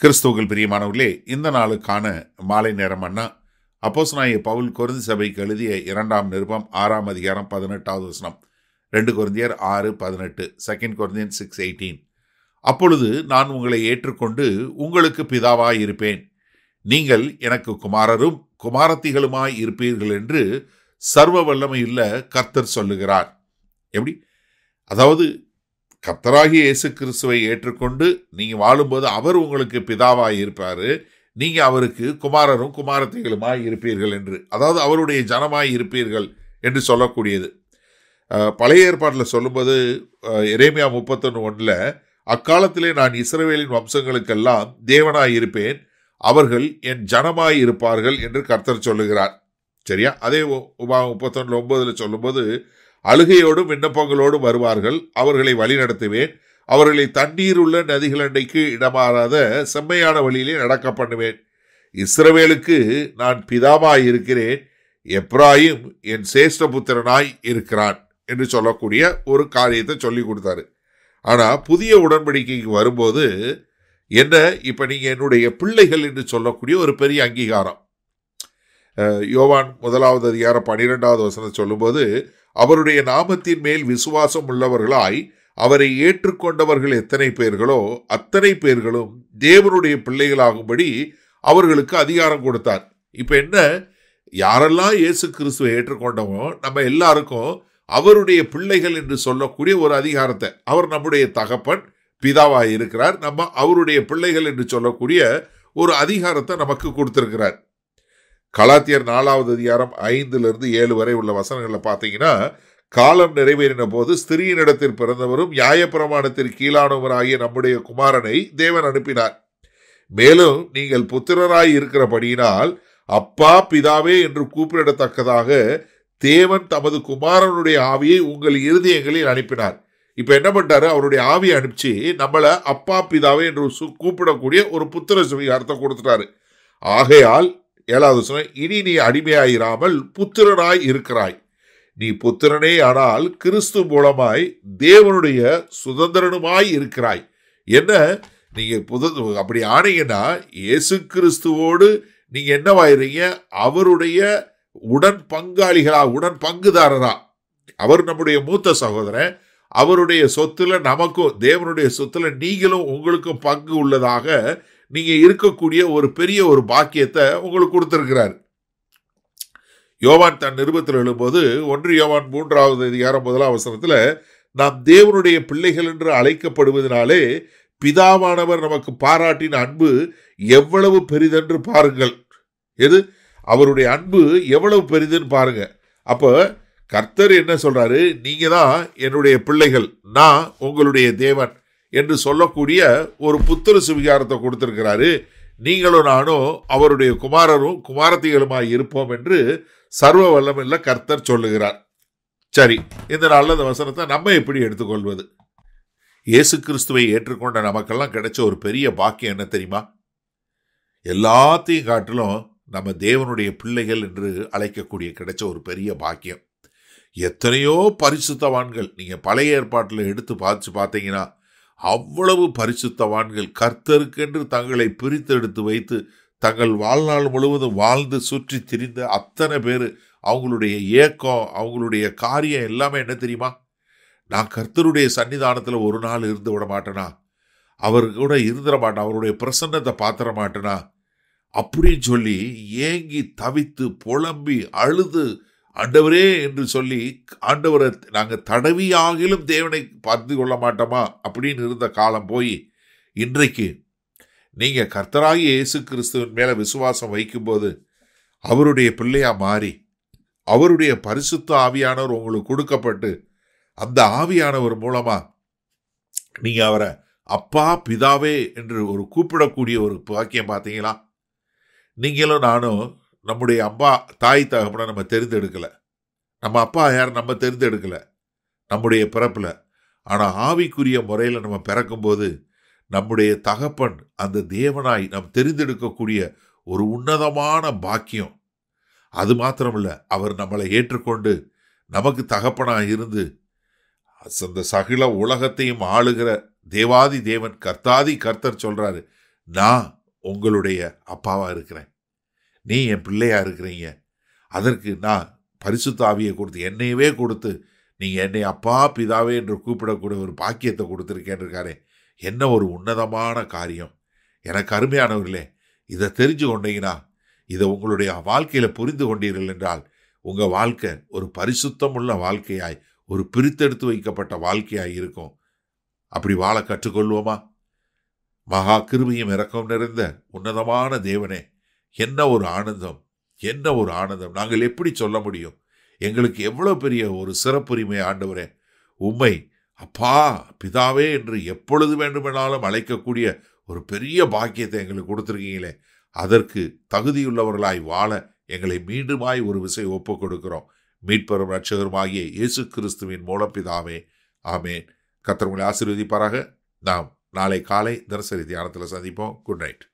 கிறிஸ்துவர்கள் பிரியமானவர்களே இந்த நாளுக்கான மாலை நேரம் அண்ணா அப்போஸ் நாய பவுல் குருந்தி சபைக்கு எழுதிய இரண்டாம் நிருபம் ஆறாம் அதிகாரம் பதினெட்டாவது வசனம் ரெண்டு குருந்தியர் ஆறு பதினெட்டு செகண்ட் குருந்தியன் சிக்ஸ் எயிட்டீன் அப்பொழுது நான் உங்களை ஏற்றுக்கொண்டு உங்களுக்கு பிதாவாய் இருப்பேன் நீங்கள் எனக்கு குமாரரும் குமாரத்திகளுமாய் இருப்பீர்கள் என்று சர்வ வல்லமையுள்ள கர்த்தர் சொல்லுகிறார் எப்படி அதாவது கத்தராகி இயேசு கிறிஸ்துவை ஏற்றுக்கொண்டு நீங்கள் வாழும்போது அவர் உங்களுக்கு பிதாவாக இருப்பார் நீங்கள் அவருக்கு குமாரரும் குமாரத்தைகளுமாய் இருப்பீர்கள் என்று அதாவது அவருடைய ஜனமாய் இருப்பீர்கள் என்று சொல்லக்கூடியது பழைய ஏற்பாட்டில் சொல்லும்போது இரேமியா முப்பத்தொன்று ஒன்றில் அக்காலத்திலே நான் இஸ்ரேலின் வம்சங்களுக்கெல்லாம் தேவனாய் இருப்பேன் அவர்கள் என் ஜனமாய் இருப்பார்கள் என்று கர்த்தர் சொல்லுகிறார் சரியா அதே உபா முப்பத்தொன்று ஒன்பதில் சொல்லும்போது அழுகையோடும் விண்ணப்பங்களோடும் வருவார்கள் அவர்களை வழிநடத்துவேன் அவர்களை தண்ணீர் உள்ள நதிகள் அண்டைக்கு இடமாறாத செம்மையான வழியிலே நடக்க பண்ணுவேன் இஸ்ரவேலுக்கு நான் பிதாவாய் இருக்கிறேன் எப்ராயும் என் சேஷ்டபுத்திரனாய் இருக்கிறான் என்று சொல்லக்கூடிய ஒரு காரியத்தை சொல்லி கொடுத்தாரு ஆனால் புதிய உடன்படிக்கைக்கு வரும்போது என்ன இப்போ நீங்கள் என்னுடைய பிள்ளைகள் என்று சொல்லக்கூடிய ஒரு பெரிய அங்கீகாரம் யோவான் முதலாவது அதிகார பனிரெண்டாவது வசனம் சொல்லும்போது அவருடைய நாமத்தின் மேல் விசுவாசம் உள்ளவர்களாய் அவரை ஏற்றுக்கொண்டவர்கள் எத்தனை பேர்களோ அத்தனை பேர்களும் தேவனுடைய பிள்ளைகளாகும்படி அவர்களுக்கு அதிகாரம் கொடுத்தார் இப்போ என்ன யாரெல்லாம் இயேசு கிறிஸ்துவை ஏற்றுக்கொண்டவோ நம்ம எல்லாருக்கும் அவருடைய பிள்ளைகள் என்று சொல்லக்கூடிய ஒரு அதிகாரத்தை அவர் நம்முடைய தகப்பன் பிதாவாக இருக்கிறார் நம்ம அவருடைய பிள்ளைகள் என்று சொல்லக்கூடிய ஒரு அதிகாரத்தை நமக்கு கொடுத்துருக்கிறார் கலாத்தியர் நாலாவது அதிகாரம் ஐந்துலேருந்து ஏழு வரை உள்ள வசனங்களை பார்த்தீங்கன்னா காலம் நிறைவேறின போது ஸ்திரீயினிடத்தில் பிறந்தவரும் நியாயப்பிரமாணத்தில் கீழானவராகிய நம்முடைய குமாரனை தேவன் அனுப்பினார் மேலும் நீங்கள் புத்திரராய் இருக்கிறபடியினால் அப்பா பிதாவே என்று கூப்பிடத்தக்கதாக தேவன் தமது குமாரனுடைய ஆவியை உங்கள் இருதயங்களில் அனுப்பினார் இப்போ என்ன பண்ணிட்டாரு அவருடைய ஆவியை அனுப்பிச்சு நம்மளை அப்பா பிதாவே என்று கூப்பிடக்கூடிய ஒரு புத்திர சுவீகாரத்தை கொடுத்துட்டாரு ஆகையால் ஏழாவது வசனம் இனி நீ அடிமையாயிராமல் புத்திரனாய் இருக்கிறாய் நீ புத்திரனே ஆனால் கிறிஸ்து மூலமாய் தேவனுடைய சுதந்திரனுமாய் இருக்கிறாய் என்ன நீங்கள் புது அப்படி ஆனீங்கன்னா இயேசு கிறிஸ்துவோடு நீங்கள் என்னவாயிருங்க அவருடைய உடன் பங்காளிகளா உடன் பங்குதாரரா அவர் நம்முடைய மூத்த சகோதரன் அவருடைய சொத்துல நமக்கும் தேவனுடைய சொத்துல நீங்களும் உங்களுக்கும் பங்கு உள்ளதாக நீங்கள் இருக்கக்கூடிய ஒரு பெரிய ஒரு பாக்கியத்தை உங்களுக்கு கொடுத்துருக்கிறார் யோவான் தன் நிருபத்தில் எழும்போது ஒன்று யோவான் மூன்றாவது அதிகாரம் முதலாம் அவசரத்தில் நாம் தேவனுடைய பிள்ளைகள் என்று அழைக்கப்படுவதனாலே பிதாவானவர் நமக்கு பாராட்டின அன்பு எவ்வளவு பெரிதென்று பாருங்கள் எது அவருடைய அன்பு எவ்வளவு பெரிதுன்னு பாருங்க அப்போ கர்த்தர் என்ன சொல்கிறாரு நீங்கள் தான் என்னுடைய பிள்ளைகள் நான் உங்களுடைய தேவன் என்று சொல்லக்கூடிய ஒரு புத்திர சுவிகாரத்தை கொடுத்திருக்கிறாரு நீங்களும் நானும் அவருடைய குமாரரும் குமாரத்திகளுமாய் இருப்போம் என்று சர்வ வல்லமில்ல கர்த்தர் சொல்லுகிறார் சரி இந்த நாளில் அந்த வசனத்தை நம்ம எப்படி எடுத்துக்கொள்வது இயேசு கிறிஸ்துவை ஏற்றுக்கொண்ட நமக்கெல்லாம் கிடைச்ச ஒரு பெரிய பாக்கியம் என்ன தெரியுமா எல்லாத்தையும் காட்டிலும் நம்ம தேவனுடைய பிள்ளைகள் என்று அழைக்கக்கூடிய கிடைச்ச ஒரு பெரிய பாக்கியம் எத்தனையோ பரிசுத்தவான்கள் நீங்கள் பழைய ஏற்பாட்டில் எடுத்து பார்த்து பார்த்தீங்கன்னா அவ்வளவு பரிசுத்தவான்கள் கர்த்தருக்கென்று தங்களை பிரித்தெடுத்து வைத்து தங்கள் வாழ்நாள் முழுவதும் வாழ்ந்து சுற்றி திரிந்த அத்தனை பேர் அவங்களுடைய ஏக்கம் அவங்களுடைய காரியம் எல்லாமே என்ன தெரியுமா நான் கர்த்தருடைய சன்னிதானத்தில் ஒரு நாள் இருந்து விட மாட்டேனா அவர் கூட இருந்துட மாட்டேன் அவருடைய பிரசன்னத்தை பாத்திர மாட்டேனா அப்படின்னு சொல்லி ஏங்கி தவித்து புலம்பி அழுது ஆண்டவரே என்று சொல்லி ஆண்டவரை நாங்கள் தடவியாகிலும் தேவனை பார்த்து கொள்ள மாட்டோமா அப்படின்னு இருந்த காலம் போய் இன்றைக்கு நீங்கள் கர்த்தராகி இயேசு கிறிஸ்துவின் மேலே விசுவாசம் வைக்கும்போது அவருடைய பிள்ளையாக மாறி அவருடைய பரிசுத்த ஆவியானவர் உங்களுக்கு கொடுக்கப்பட்டு அந்த ஆவியானவர் மூலமாக நீங்கள் அவரை அப்பா பிதாவே என்று ஒரு கூப்பிடக்கூடிய ஒரு வாக்கியம் பார்த்தீங்களா நீங்களும் நானும் நம்முடைய அப்பா தாய் தகப்பனை நம்ம தெரிந்தெடுக்கலை நம்ம அப்பா யார் நம்ம தெரிந்தெடுக்கலை நம்முடைய பிறப்பில் ஆனால் ஆவிக்குரிய முறையில் நம்ம பிறக்கும்போது நம்முடைய தகப்பன் அந்த தேவனாய் நம் தெரிந்தெடுக்கக்கூடிய ஒரு உன்னதமான பாக்கியம் அது மாத்திரமில்ல அவர் நம்மளை ஏற்றுக்கொண்டு நமக்கு தகப்பனாக இருந்து அந்த சகல உலகத்தையும் ஆளுகிற தேவாதி தேவன் கர்த்தாதி கர்த்தர் சொல்கிறாரு நான் உங்களுடைய அப்பாவாக இருக்கிறேன் நீ என் பிள்ளையாக இருக்கிறீங்க அதற்கு நான் பரிசுத்த ஆவியை கொடுத்து என்னையவே கொடுத்து நீங்கள் என்னை அப்பா பிதாவே என்று கூப்பிடக்கூடிய ஒரு பாக்கியத்தை கொடுத்துருக்கேன்ருக்காரே என்ன ஒரு உன்னதமான காரியம் எனக்கு அருமையானவர்களே இதை தெரிஞ்சு கொண்டீங்கன்னா இதை உங்களுடைய வாழ்க்கையில் புரிந்து கொண்டீர்கள் என்றால் உங்கள் வாழ்க்கை ஒரு பரிசுத்தமுள்ள வாழ்க்கையாய் ஒரு பிரித்தெடுத்து வைக்கப்பட்ட வாழ்க்கையாய் இருக்கும் அப்படி வாழ கற்றுக்கொள்வோமா மகா கிருபியும் இறக்கம் நிறைந்த உன்னதமான தேவனே என்ன ஒரு ஆனந்தம் என்ன ஒரு ஆனந்தம் நாங்கள் எப்படி சொல்ல முடியும் எங்களுக்கு எவ்வளோ பெரிய ஒரு சிறப்புரிமை ஆண்டவரே உண்மை அப்பா பிதாவே என்று எப்பொழுது வேண்டுமென்றாலும் அழைக்கக்கூடிய ஒரு பெரிய பாக்கியத்தை எங்களுக்கு கொடுத்துருக்கீங்களே அதற்கு தகுதியுள்ளவர்களாய் வாழ எங்களை மீண்டுமாய் ஒரு விசை ஒப்பு கொடுக்கிறோம் மீட்பெறும் ரட்சகருமாகிய இயேசு கிறிஸ்துவின் மூலம் பிதாவே ஆமேன் கத்திரங்களை ஆசீர்வதிப்பாராக நாம் நாளை காலை தினசரி தியானத்தில் சந்திப்போம் குட் நைட்